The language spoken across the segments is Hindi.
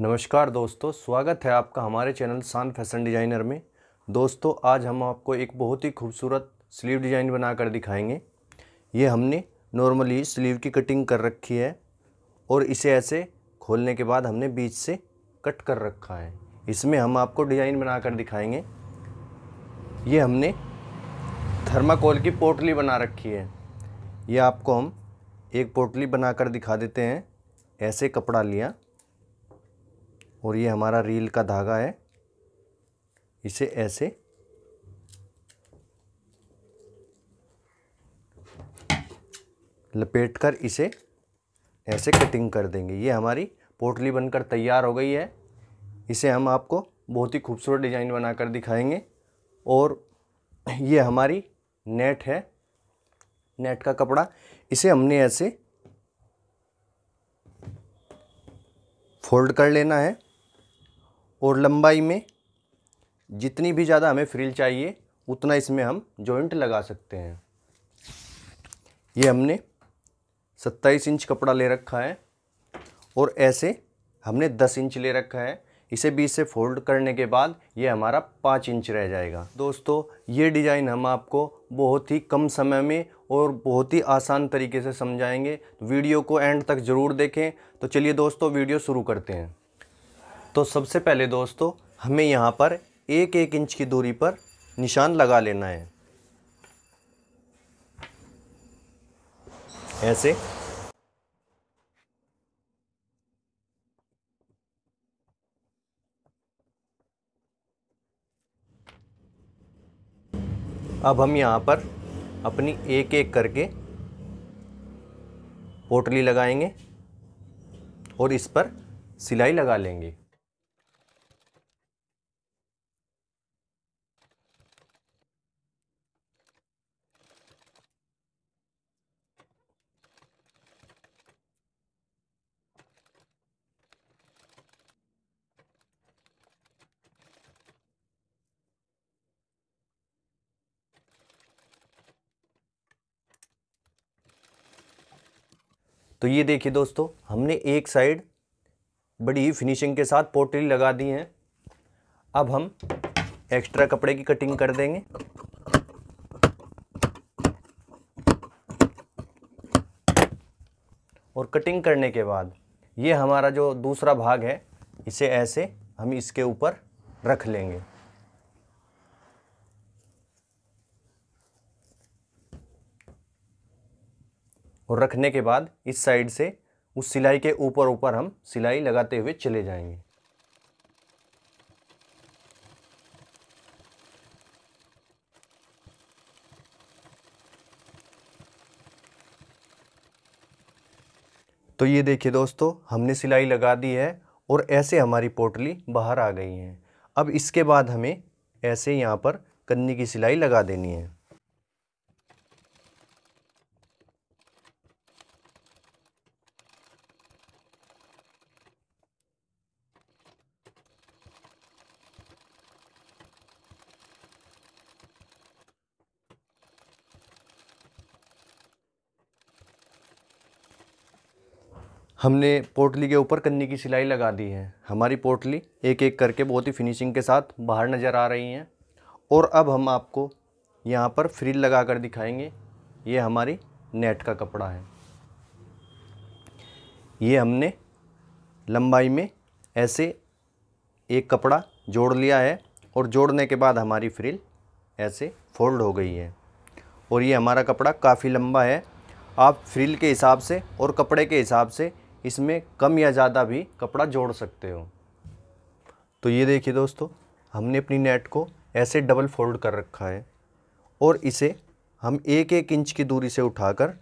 नमस्कार दोस्तों स्वागत है आपका हमारे चैनल सान फैशन डिज़ाइनर में दोस्तों आज हम आपको एक बहुत ही खूबसूरत स्लीव डिज़ाइन बनाकर दिखाएंगे ये हमने नॉर्मली स्लीव की कटिंग कर रखी है और इसे ऐसे खोलने के बाद हमने बीच से कट कर रखा है इसमें हम आपको डिज़ाइन बनाकर दिखाएंगे ये हमने थर्माकोल की पोटली बना रखी है ये आपको हम एक पोटली बनाकर दिखा देते हैं ऐसे कपड़ा लिया और ये हमारा रील का धागा है इसे ऐसे लपेट कर इसे ऐसे कटिंग कर देंगे ये हमारी पोटली बनकर तैयार हो गई है इसे हम आपको बहुत ही खूबसूरत डिज़ाइन बनाकर दिखाएंगे और ये हमारी नेट है नेट का कपड़ा इसे हमने ऐसे फोल्ड कर लेना है और लंबाई में जितनी भी ज़्यादा हमें फ्रिल चाहिए उतना इसमें हम जॉइंट लगा सकते हैं ये हमने 27 इंच कपड़ा ले रखा है और ऐसे हमने 10 इंच ले रखा है इसे बीच से फोल्ड करने के बाद ये हमारा पाँच इंच रह जाएगा दोस्तों ये डिज़ाइन हम आपको बहुत ही कम समय में और बहुत ही आसान तरीके से समझाएंगे वीडियो को एंड तक ज़रूर देखें तो चलिए दोस्तों वीडियो शुरू करते हैं तो सबसे पहले दोस्तों हमें यहाँ पर एक एक इंच की दूरी पर निशान लगा लेना है ऐसे अब हम यहाँ पर अपनी एक एक करके पोटली लगाएंगे और इस पर सिलाई लगा लेंगे तो ये देखिए दोस्तों हमने एक साइड बड़ी फिनिशिंग के साथ पोटली लगा दी है अब हम एक्स्ट्रा कपड़े की कटिंग कर देंगे और कटिंग करने के बाद ये हमारा जो दूसरा भाग है इसे ऐसे हम इसके ऊपर रख लेंगे और रखने के बाद इस साइड से उस सिलाई के ऊपर ऊपर हम सिलाई लगाते हुए चले जाएंगे तो ये देखिए दोस्तों हमने सिलाई लगा दी है और ऐसे हमारी पोटली बाहर आ गई है अब इसके बाद हमें ऐसे यहाँ पर कन्नी की सिलाई लगा देनी है हमने पोटली के ऊपर कन्नी की सिलाई लगा दी है हमारी पोटली एक एक करके बहुत ही फिनिशिंग के साथ बाहर नज़र आ रही हैं और अब हम आपको यहाँ पर फ्रिल लगा कर दिखाएंगे ये हमारी नेट का कपड़ा है ये हमने लंबाई में ऐसे एक कपड़ा जोड़ लिया है और जोड़ने के बाद हमारी फ्रिल ऐसे फोल्ड हो गई है और ये हमारा कपड़ा काफ़ी लंबा है आप फ्रिल के हिसाब से और कपड़े के हिसाब से इसमें कम या ज़्यादा भी कपड़ा जोड़ सकते हो तो ये देखिए दोस्तों हमने अपनी नेट को ऐसे डबल फोल्ड कर रखा है और इसे हम एक एक इंच की दूरी से उठाकर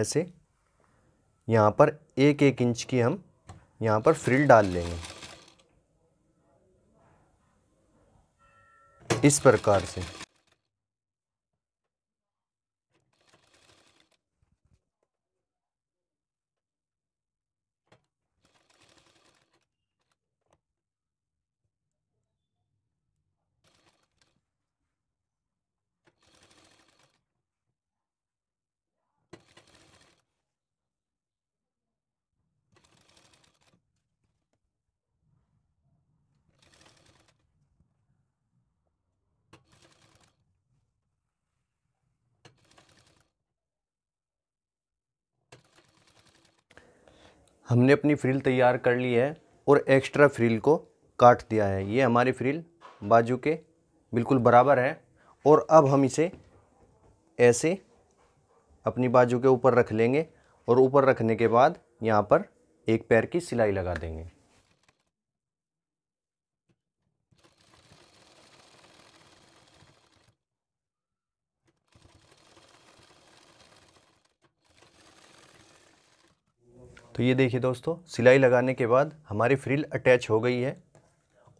ऐसे यहाँ पर एक एक इंच की हम यहाँ पर फ्रिल डाल लेंगे इस प्रकार से हमने अपनी फ्रिल तैयार कर ली है और एक्स्ट्रा फ्रिल को काट दिया है ये हमारी फ्रिल बाजू के बिल्कुल बराबर है और अब हम इसे ऐसे अपनी बाजू के ऊपर रख लेंगे और ऊपर रखने के बाद यहाँ पर एक पैर की सिलाई लगा देंगे तो ये देखिए दोस्तों सिलाई लगाने के बाद हमारी फ्रिल अटैच हो गई है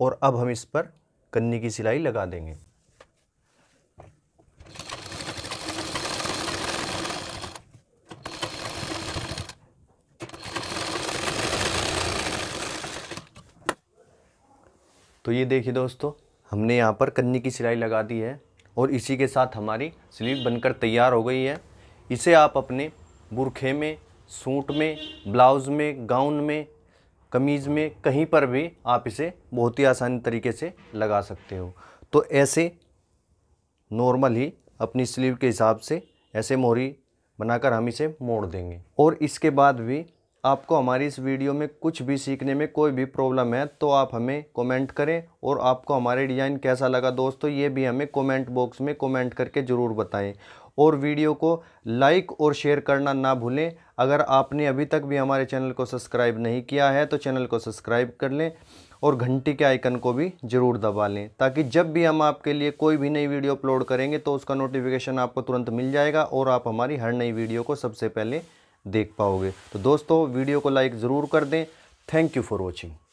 और अब हम इस पर कन्नी की सिलाई लगा देंगे तो ये देखिए दोस्तों हमने यहाँ पर कन्नी की सिलाई लगा दी है और इसी के साथ हमारी स्लीव बनकर तैयार हो गई है इसे आप अपने बुरखे में सूट में ब्लाउज़ में गाउन में कमीज़ में कहीं पर भी आप इसे बहुत ही आसानी तरीके से लगा सकते हो तो ऐसे नॉर्मल ही अपनी स्लीव के हिसाब से ऐसे मोहरी बनाकर हम इसे मोड़ देंगे और इसके बाद भी आपको हमारी इस वीडियो में कुछ भी सीखने में कोई भी प्रॉब्लम है तो आप हमें कमेंट करें और आपको हमारे डिज़ाइन कैसा लगा दोस्तों ये भी हमें कमेंट बॉक्स में कमेंट करके ज़रूर बताएं और वीडियो को लाइक और शेयर करना ना भूलें अगर आपने अभी तक भी हमारे चैनल को सब्सक्राइब नहीं किया है तो चैनल को सब्सक्राइब कर लें और घंटी के आइकन को भी ज़रूर दबा लें ताकि जब भी हम आपके लिए कोई भी नई वीडियो अपलोड करेंगे तो उसका नोटिफिकेशन आपको तुरंत मिल जाएगा और आप हमारी हर नई वीडियो को सबसे पहले देख पाओगे तो दोस्तों वीडियो को लाइक ज़रूर कर दें थैंक यू फॉर वॉचिंग